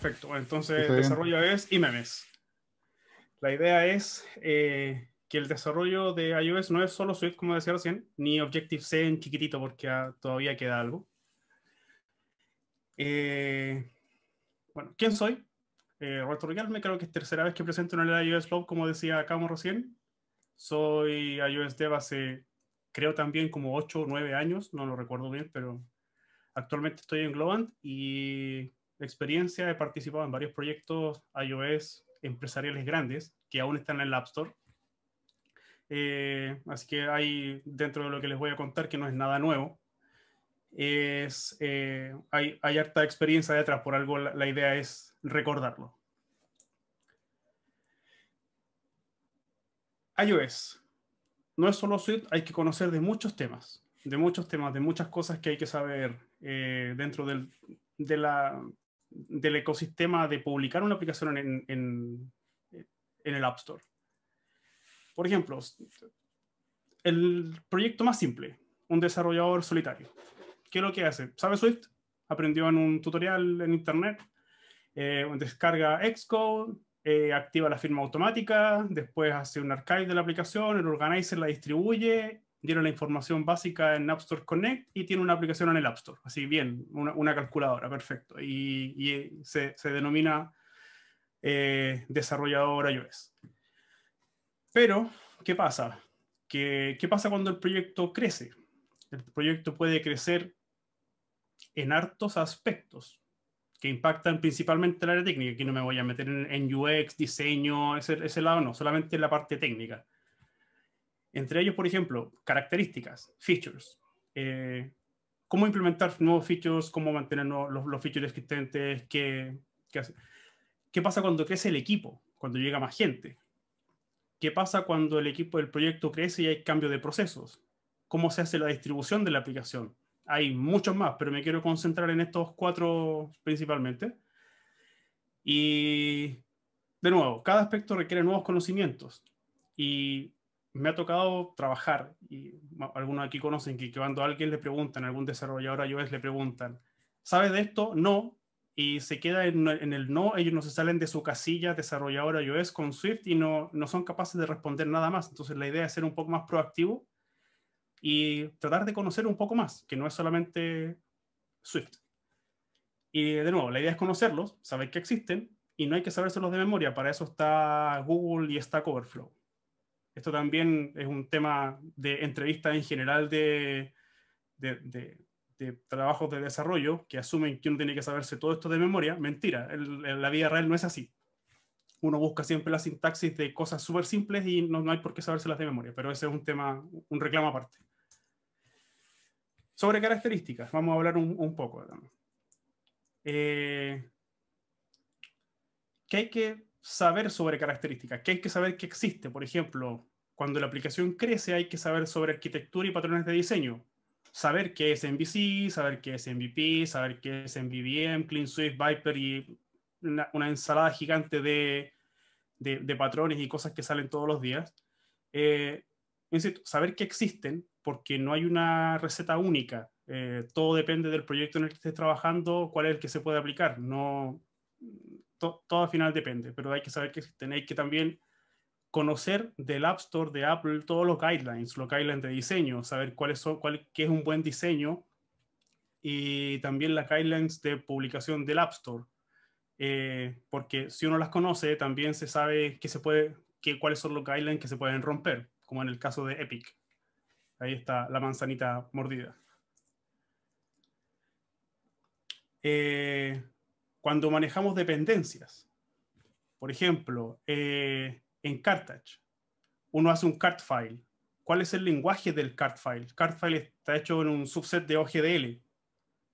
Perfecto. Entonces, el desarrollo es memes. La idea es eh, que el desarrollo de iOS no es solo Swift, como decía recién, ni Objective-C en chiquitito, porque todavía queda algo. Eh, bueno, ¿quién soy? Eh, Roberto creo que es tercera vez que presento en el iOS Love, como decía Camo recién. Soy iOS Dev hace, creo también, como 8 o 9 años, no lo recuerdo bien, pero actualmente estoy en Globant y experiencia, he participado en varios proyectos iOS empresariales grandes que aún están en el App Store. Eh, así que hay dentro de lo que les voy a contar que no es nada nuevo. Es, eh, hay, harta experiencia detrás, por algo la, idea es recordarlo. iOS. No es solo Swift, hay que conocer de muchos temas, de muchos temas, de muchas cosas que hay que saber eh, dentro del, de la del ecosistema de publicar una aplicación en, el App Store. Por ejemplo, el proyecto más simple, un desarrollador solitario. ¿Qué es lo que hace? ¿Sabe Swift? Aprendió en un tutorial en internet, eh, descarga Xcode, eh, activa la firma automática, después hace un archive de la aplicación, el organizer la distribuye tiene la información básica en App Store Connect y tiene una aplicación en el App Store. Así, bien, una, calculadora, perfecto. Y, se, denomina eh, desarrolladora desarrollador iOS. Pero, ¿qué pasa? ¿Qué, pasa cuando el proyecto crece? El proyecto puede crecer en hartos aspectos que impactan principalmente en la área técnica. Aquí no me voy a meter en, UX, diseño, ese, ese lado no, solamente en la parte técnica entre ellos, por ejemplo, características, features. Eh, cómo implementar nuevos features, cómo mantener los, los, features existentes, qué, pasa cuando crece el equipo, cuando llega más gente. ¿Qué pasa cuando el equipo del proyecto crece y hay cambio de procesos? ¿Cómo se hace la distribución de la aplicación? Hay muchos más, pero me quiero concentrar en estos cuatro principalmente. Y de nuevo, cada aspecto requiere nuevos conocimientos. Y me ha tocado trabajar, y algunos aquí conocen que cuando a alguien le preguntan, algún desarrollador iOS le preguntan, ¿sabes de esto? No, y se queda en, el no, ellos no se salen de su casilla desarrollador iOS con Swift y no, no son capaces de responder nada más. Entonces la idea es ser un poco más proactivo y tratar de conocer un poco más, que no es solamente Swift. Y de nuevo, la idea es conocerlos, saber que existen y no hay que sabérselos de memoria, para eso está Google y está Coverflow. Esto también es un tema de entrevistas en general de, de, trabajos de desarrollo que asumen que uno tiene que saberse todo esto de memoria. Mentira, la vida real no es así. Uno busca siempre la sintaxis de cosas súper simples y no, hay por qué sabérselas de memoria, pero ese es un tema, un reclamo aparte. Sobre características, vamos a hablar un, poco. Eh, hay que saber sobre características, que hay que saber que existe. Por ejemplo, cuando la aplicación crece hay que saber sobre arquitectura y patrones de diseño. Saber qué es MVC, saber qué es MVP, saber qué es MVVM, Clean Swift, Viper y una, ensalada gigante de, patrones y cosas que salen todos los días. Eh, es decir, saber que existen porque no hay una receta única. Eh, todo depende del proyecto en el que estés trabajando, cuál es el que se puede aplicar. No, todo al final depende, pero hay que saber que tenéis que también conocer del App Store de Apple todos los guidelines, los guidelines de diseño, saber cuáles son, cuál, qué es un buen diseño y también las guidelines de publicación del App Store. Eh, porque si uno las conoce, también se sabe que se puede, que, cuáles son los guidelines que se pueden romper, como en el caso de Epic. Ahí está la manzanita mordida. Eh, cuando manejamos dependencias. Por ejemplo, eh, en Cartage, uno hace un cart file. ¿Cuál es el lenguaje del cart file? Cart file está hecho en un subset de OGDL.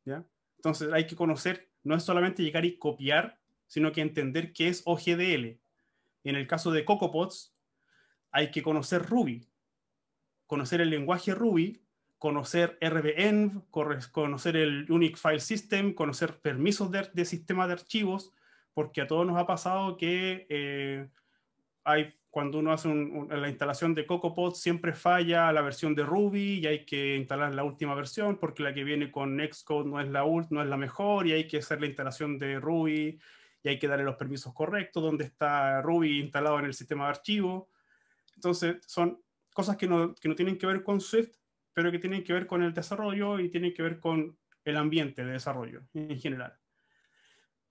¿ya? Entonces hay que conocer, no es solamente llegar y copiar, sino que entender qué es OGDL. En el caso de CocoPods, hay que conocer Ruby, conocer el lenguaje Ruby conocer RBENV, conocer el Unique File System, conocer permisos de, sistema de archivos, porque a todos nos ha pasado que eh, hay, cuando uno hace la instalación de CocoaPod siempre falla la versión de Ruby y hay que instalar la última versión porque la que viene con Nextcode no es la, no es la mejor y hay que hacer la instalación de Ruby y hay que darle los permisos correctos, donde está Ruby instalado en el sistema de archivos. Entonces, son cosas que no, que no tienen que ver con Swift, pero que tienen que ver con el desarrollo y tienen que ver con el ambiente de desarrollo en general.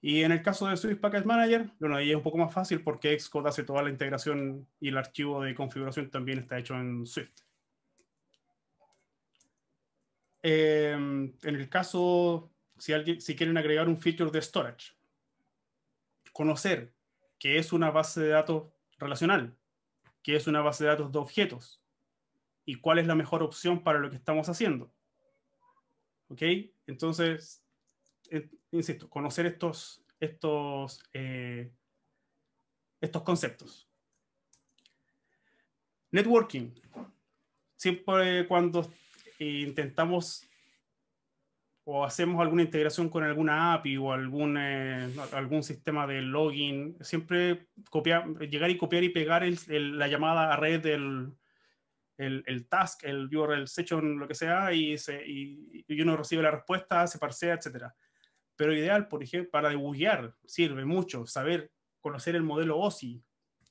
Y en el caso de Swift Package Manager, bueno, ahí es un poco más fácil porque Xcode hace toda la integración y el archivo de configuración también está hecho en Swift. Em, en el caso, si, alguien, si quieren agregar un feature de storage, conocer que es una base de datos relacional, que es una base de datos de objetos, y cuál es la mejor opción para lo que estamos haciendo. ¿Ok? Entonces, eh, insisto, conocer estos, estos, eh, estos conceptos. Networking. Siempre cuando eh, intentamos o hacemos alguna integración con alguna API o algún, algún sistema de login, siempre copiar, llegar y copiar y pegar la llamada a red del, el, el, task, el URL session, lo que sea, y, y, y uno recibe la respuesta, se parsea, etc. Pero ideal, por ejemplo, para debuggear sirve mucho saber conocer el modelo OSI,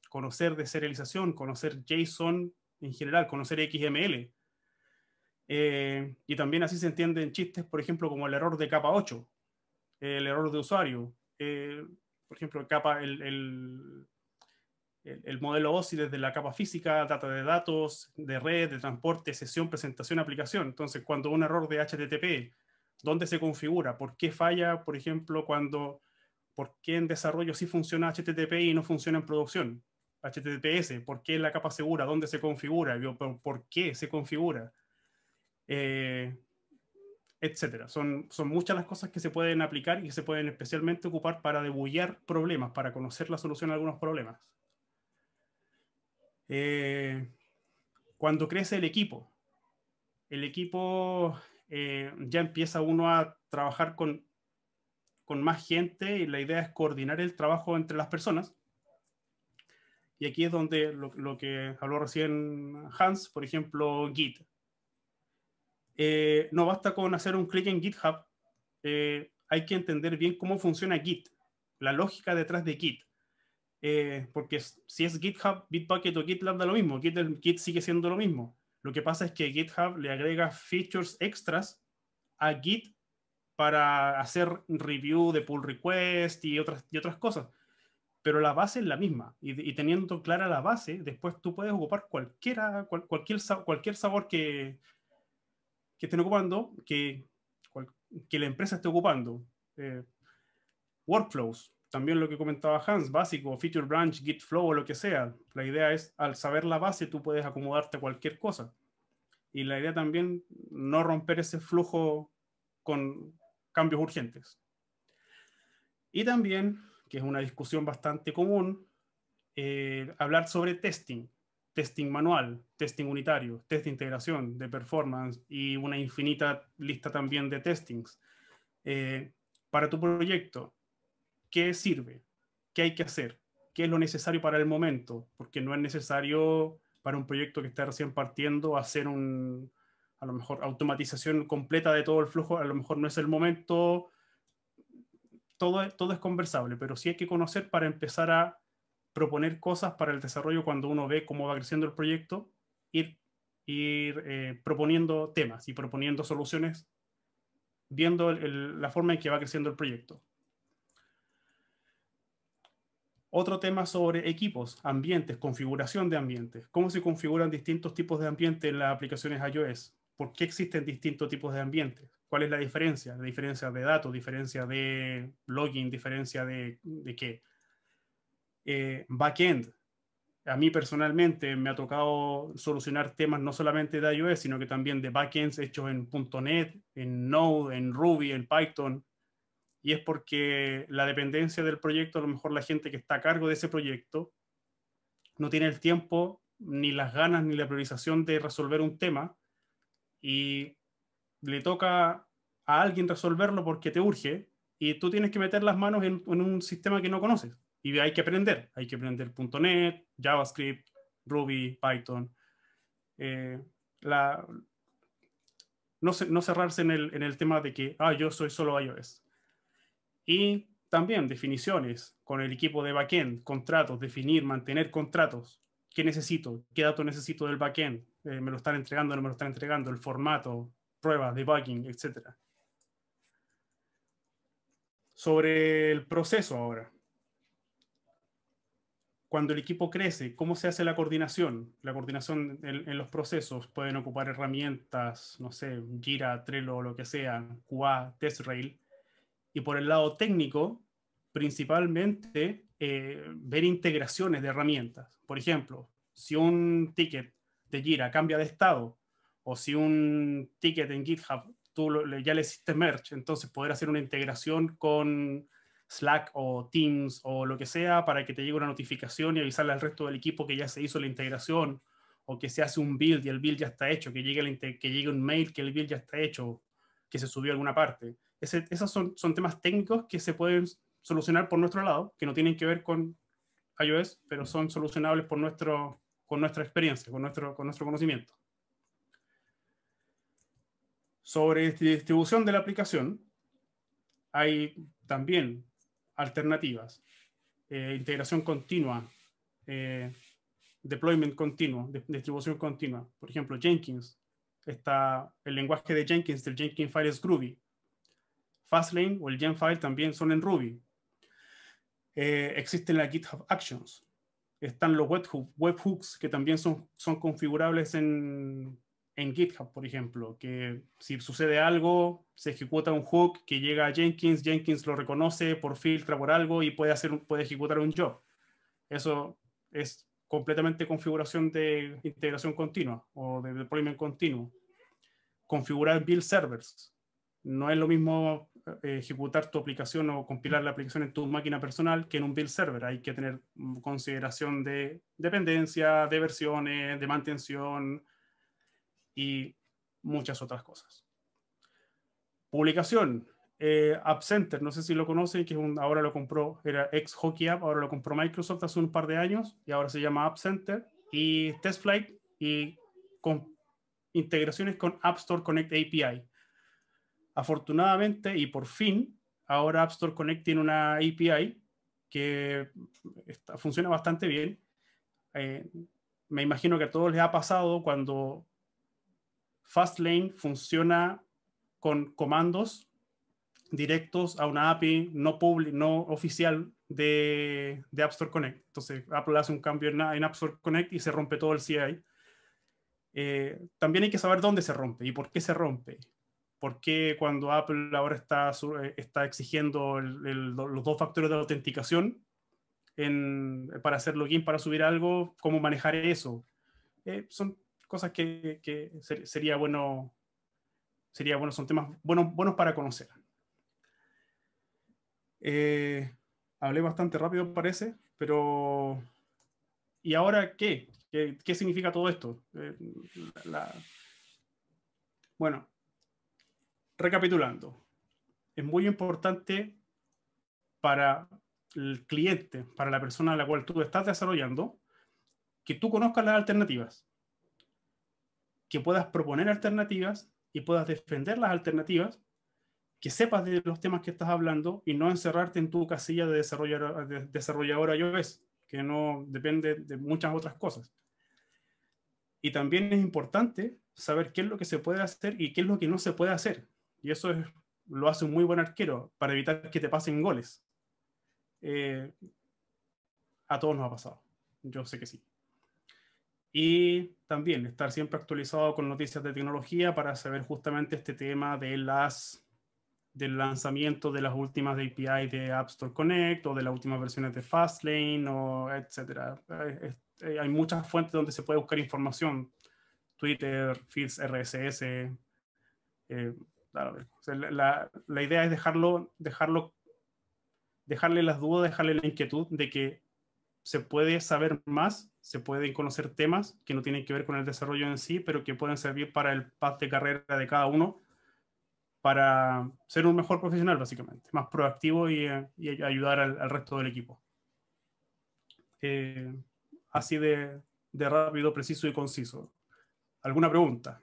conocer de serialización, conocer JSON en general, conocer XML. Eh, y también así se entienden chistes, por ejemplo, como el error de capa 8, el error de usuario, eh, por ejemplo, capa, el el, modelo OSI desde la capa física, data de datos, de red, de transporte, sesión, presentación, aplicación. Entonces, cuando un error de HTTP, ¿dónde se configura? ¿Por qué falla, por ejemplo, cuando, por qué en desarrollo sí funciona HTTP y no funciona en producción? HTTPS, ¿por qué en la capa segura? ¿Dónde se configura? ¿Por, qué se configura? Eh, etcétera. Son, son muchas las cosas que se pueden aplicar y que se pueden especialmente ocupar para debullar problemas, para conocer la solución a algunos problemas. Eh, cuando crece el equipo, el equipo eh, ya empieza uno a trabajar con, más gente y la idea es coordinar el trabajo entre las personas. Y aquí es donde lo, que habló recién Hans, por ejemplo, Git. Eh, no basta con hacer un clic en GitHub, hay que entender bien cómo funciona Git, la lógica detrás de Git. Eh, porque si es GitHub, Bitbucket o GitLab da lo mismo, Git, sigue siendo lo mismo. Lo que pasa es que GitHub le agrega features extras a Git para hacer review de pull request y otras, y otras cosas. Pero la base es la misma. Y, teniendo clara la base, después tú puedes ocupar cualquiera, cualquier, cualquier sabor que, que estén ocupando, que, que la empresa esté ocupando. Eh, workflows, también lo que comentaba Hans, básico, feature branch, git flow o lo que sea. La idea es, al saber la base, tú puedes acomodarte cualquier cosa. Y la idea también, no romper ese flujo con cambios urgentes. Y también, que es una discusión bastante común, eh, hablar sobre testing, testing manual, testing unitario, test de integración, de performance y una infinita lista también de testings. Eh, para tu proyecto, qué sirve, qué hay que hacer, qué es lo necesario para el momento, porque no es necesario para un proyecto que está recién partiendo hacer un, a lo mejor, automatización completa de todo el flujo, a lo mejor no es el momento, todo, todo es conversable, pero sí hay que conocer para empezar a proponer cosas para el desarrollo cuando uno ve cómo va creciendo el proyecto, ir, ir eh, proponiendo temas y proponiendo soluciones, viendo la forma en que va creciendo el proyecto. Otro tema sobre equipos, ambientes, configuración de ambientes, cómo se configuran distintos tipos de ambientes en las aplicaciones iOS, por qué existen distintos tipos de ambientes, cuál es la diferencia, la diferencia de datos, diferencia de login, diferencia de, qué. Eh, backend, a mí personalmente me ha tocado solucionar temas no solamente de iOS, sino que también de backends hechos en .NET, en Node, en Ruby, en Python, y es porque la dependencia del proyecto, a lo mejor la gente que está a cargo de ese proyecto, no tiene el tiempo, ni las ganas, ni la priorización de resolver un tema y le toca a alguien resolverlo porque te urge y tú tienes que meter las manos en, un sistema que no conoces y hay que aprender, hay que aprender .NET, JavaScript, Ruby, Python. Eh, no, cerrarse en el, en el, tema de que, ah, yo soy solo iOS. Y también definiciones con el equipo de backend, contratos, definir, mantener contratos, qué necesito, qué dato necesito del backend, eh, me lo están entregando, no me lo están entregando, el formato, pruebas, debugging, etc. Sobre el proceso ahora. Cuando el equipo crece, ¿cómo se hace la coordinación? La coordinación en, los procesos pueden ocupar herramientas, no sé, Gira, Trello, lo que sea, QA, TestRail y por el lado técnico, principalmente eh, ver integraciones de herramientas. Por ejemplo, si un ticket de Jira cambia de estado o si un ticket en GitHub tú ya le hiciste merge, entonces poder hacer una integración con Slack o Teams o lo que sea para que te llegue una notificación y avisarle al resto del equipo que ya se hizo la integración o que se hace un build y el build ya está hecho, que llegue, que llegue un mail que el build ya está hecho, que se subió a alguna parte esos son, temas técnicos que se pueden solucionar por nuestro lado, que no tienen que ver con iOS, pero son solucionables por nuestro, con nuestra experiencia, con nuestro, con nuestro conocimiento. Sobre distribución de la aplicación, hay también alternativas. Eh, integración continua, eh, deployment continuo, distribución continua. Por ejemplo, Jenkins. Está el lenguaje de Jenkins, el Jenkins is Groovy, Fastlane o el Gemfile también son en Ruby. Eh, existen las GitHub Actions. Están los webhooks, webhooks que también son, son configurables en, GitHub, por ejemplo, que si sucede algo, se ejecuta un hook que llega a Jenkins, Jenkins lo reconoce por filtra por algo y puede, hacer, puede ejecutar un job. Eso es completamente configuración de integración continua o de deployment continuo. Configurar build servers. No es lo mismo eh, ejecutar tu aplicación o compilar la aplicación en tu máquina personal que en un build server. Hay que tener consideración de dependencia, de versiones, de mantención y muchas otras cosas. Publicación. Eh, App Center, no sé si lo conocen, que ahora lo compró, era ex Hockey App, ahora lo compró Microsoft hace un par de años y ahora se llama App Center. Y TestFlight y con integraciones con App Store Connect API afortunadamente y por fin, ahora App Store Connect tiene una API que funciona bastante bien. Eh, me imagino que a todos les ha pasado cuando Fastlane funciona con comandos directos a una API no, no oficial de, App Store Connect. Entonces Apple hace un cambio en, App Store Connect y se rompe todo el CI. Eh, también hay que saber dónde se rompe y por qué se rompe por qué cuando Apple ahora está, eh, está exigiendo los dos factores de autenticación para hacer login, para subir algo, cómo manejar eso. Eh, son cosas que, que sería bueno, sería bueno, son temas buenos, buenos para conocer. Eh, hablé bastante rápido, parece, pero ¿y ahora qué? ¿Qué, significa todo esto? bueno, recapitulando, es muy importante para el cliente, para la persona a la cual tú estás desarrollando, que tú conozcas las alternativas, que puedas proponer alternativas y puedas defender las alternativas, que sepas de los temas que estás hablando y no encerrarte en tu casilla de, desarrolladora, de desarrolladora que no depende de muchas otras cosas. Y también es importante saber qué es lo que se puede hacer y qué es lo que no se puede hacer y eso es, lo hace un muy buen arquero para evitar que te pasen goles. Eh, a todos nos ha pasado. Yo sé que sí. Y también estar siempre actualizado con noticias de tecnología para saber justamente este tema de las, del lanzamiento de las últimas API de App Store Connect o de las últimas versiones de Fastlane o etcétera. Eh, eh, hay muchas fuentes donde se puede buscar información. Twitter, feeds RSS, eh, la, idea es dejarlo, dejarlo, dejarle las dudas, dejarle la inquietud de que se puede saber más, se pueden conocer temas que no tienen que ver con el desarrollo en sí, pero que pueden servir para el paz de carrera de cada uno, para ser un mejor profesional, básicamente, más proactivo y, ayudar al, resto del equipo. Eh, así de, de rápido, preciso y conciso. ¿Alguna pregunta?